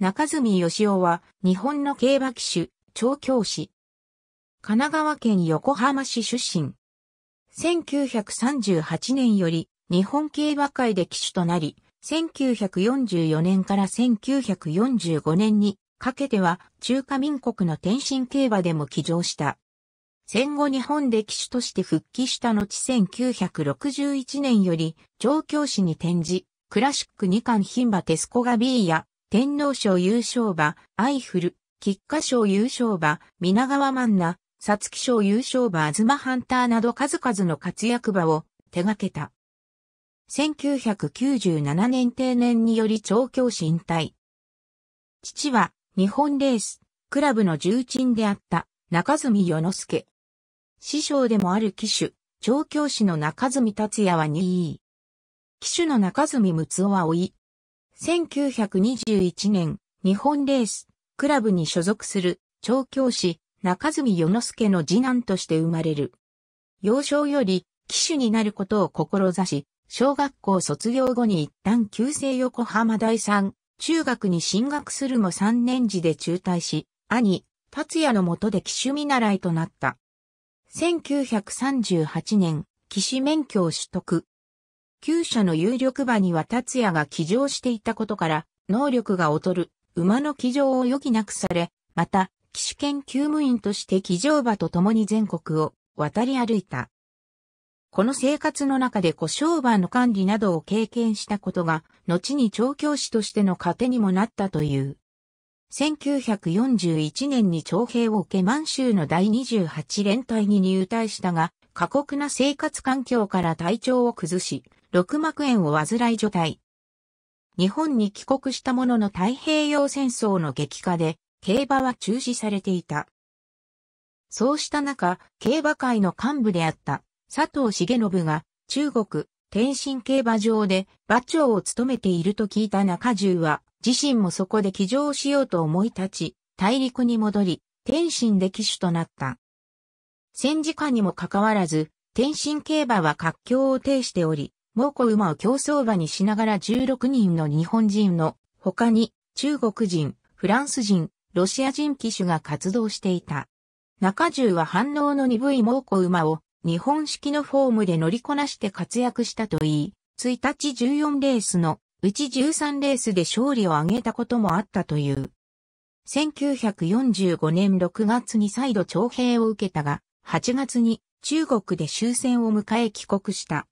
中住義雄は日本の競馬騎手、調教師。神奈川県横浜市出身。1938年より日本競馬界で騎手となり、1944年から1945年にかけては中華民国の天津競馬でも騎乗した。戦後日本で騎手として復帰した後1961年より調教師に転じ、クラシック2冠牝馬テスコガビーや天皇賞優勝馬、アイフル、菊花賞優勝馬、皆川マンナ、皐月賞優勝馬、アズマハンターなど数々の活躍馬を手掛けた。1997年定年により調教師引退。父は日本レース、クラブの重鎮であった中住与之助。師匠でもある騎手、調教師の中住達也は2位。騎手の中住睦夫は追い、1921年、日本レース、クラブに所属する、調教師、中住世之助の次男として生まれる。幼少より、騎手になることを志し、小学校卒業後に一旦旧姓横浜第三、中学に進学するも3年時で中退し、兄、達也の下で騎手見習いとなった。1938年、騎手免許を取得。旧社の有力馬には達也が騎乗していたことから、能力が劣る、馬の騎乗を余儀なくされ、また、騎手兼厩務員として騎乗馬と共に全国を渡り歩いた。この生活の中で故障馬の管理などを経験したことが、後に調教師としての糧にもなったという。1941年に徴兵を受け満州の第28連隊に入隊したが、過酷な生活環境から体調を崩し、六膜炎を患い除隊。日本に帰国したものの太平洋戦争の激化で、競馬は中止されていた。そうした中、競馬界の幹部であった佐藤重信が中国天津競馬場で馬長を務めていると聞いた中重は自身もそこで騎乗しようと思い立ち、大陸に戻り、天津で騎手となった。戦時下にもかかわらず、天津競馬は活況を呈しており、猛虎馬を競走馬にしながら16人の日本人の他に中国人、フランス人、ロシア人騎手が活動していた。中重は反応の鈍い猛虎馬を日本式のフォームで乗りこなして活躍したといい、1日14レースのうち13レースで勝利を挙げたこともあったという。1945年6月に再度徴兵を受けたが、8月に中国で終戦を迎え帰国した。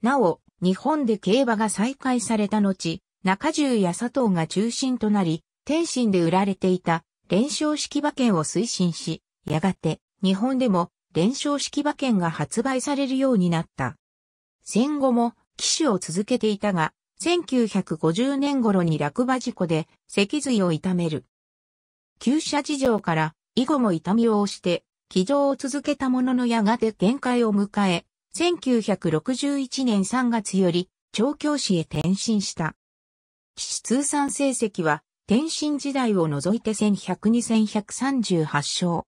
なお、日本で競馬が再開された後、中重や佐藤が中心となり、天津で売られていた連勝式馬券を推進し、やがて日本でも連勝式馬券が発売されるようになった。戦後も騎手を続けていたが、1950年頃に落馬事故で脊髄を痛める。旧車事情から以後も痛みを押して、騎乗を続けたもののやがて限界を迎え、1961年3月より調教師へ転身した。騎士通算成績は、転身時代を除いて1102-1138勝。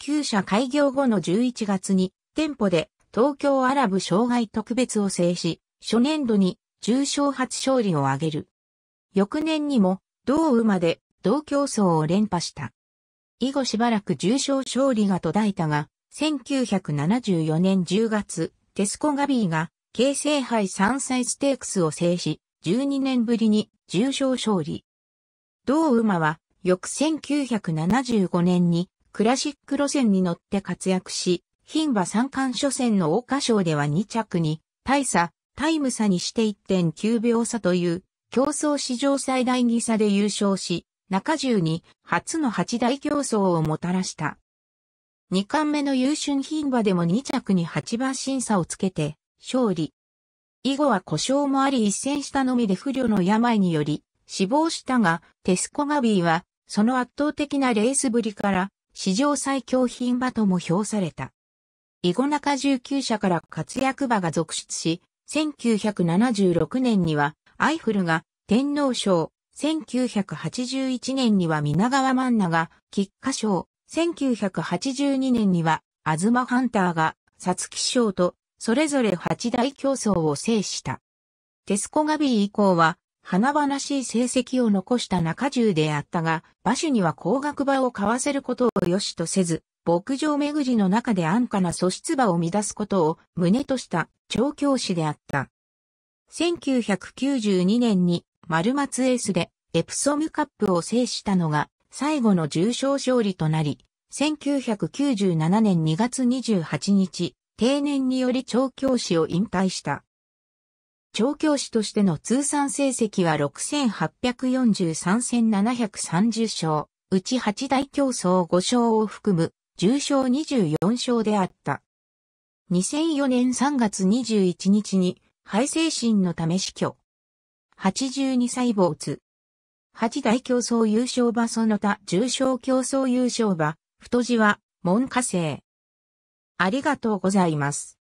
旧社開業後の11月に、店舗で東京アラブ障害特別を制し、初年度に重賞初勝利を挙げる。翌年にも、同馬で同競争を連覇した。以後しばらく重賞勝利が途絶えたが、1974年10月、テスコガビーが、京成杯3歳ステークスを制し、12年ぶりに重賞勝利。同馬は、翌1975年にクラシック路線に乗って活躍し、牝馬三冠初戦の桜花賞では2着に、大差、タイム差にして1.9秒差という、競争史上最大儀差で優勝し、中中に初の八大競争をもたらした。2冠目の優春品馬でも2着に8馬審査をつけて、勝利。以後は故障もあり一戦したのみで不慮の病により、死亡したが、テスコガビーは、その圧倒的なレースぶりから、史上最強品馬とも評された。イゴナカ19社から活躍馬が続出し、1976年には、アイフルが天皇賞、1981年には皆川万奈が菊花賞、1982年には、アズマハンターが、サツキ賞と、それぞれ八大競争を制した。テスコガビー以降は、花々しい成績を残した中中であったが、馬主には高額馬を買わせることを良しとせず、牧場巡りの中で安価な素質馬を乱すことを胸とした調教師であった。1992年に丸松エースでエプソムカップを制したのが最後の重賞勝利となり、1997年2月28日、定年により調教師を引退した。調教師としての通算成績は6843戦730勝、うち8大競争5勝を含む、重賞24勝であった。2004年3月21日に、肺精神のため死去。82歳津。八大競争優勝馬その他重賞競争優勝馬、太字は、門下生。ありがとうございます。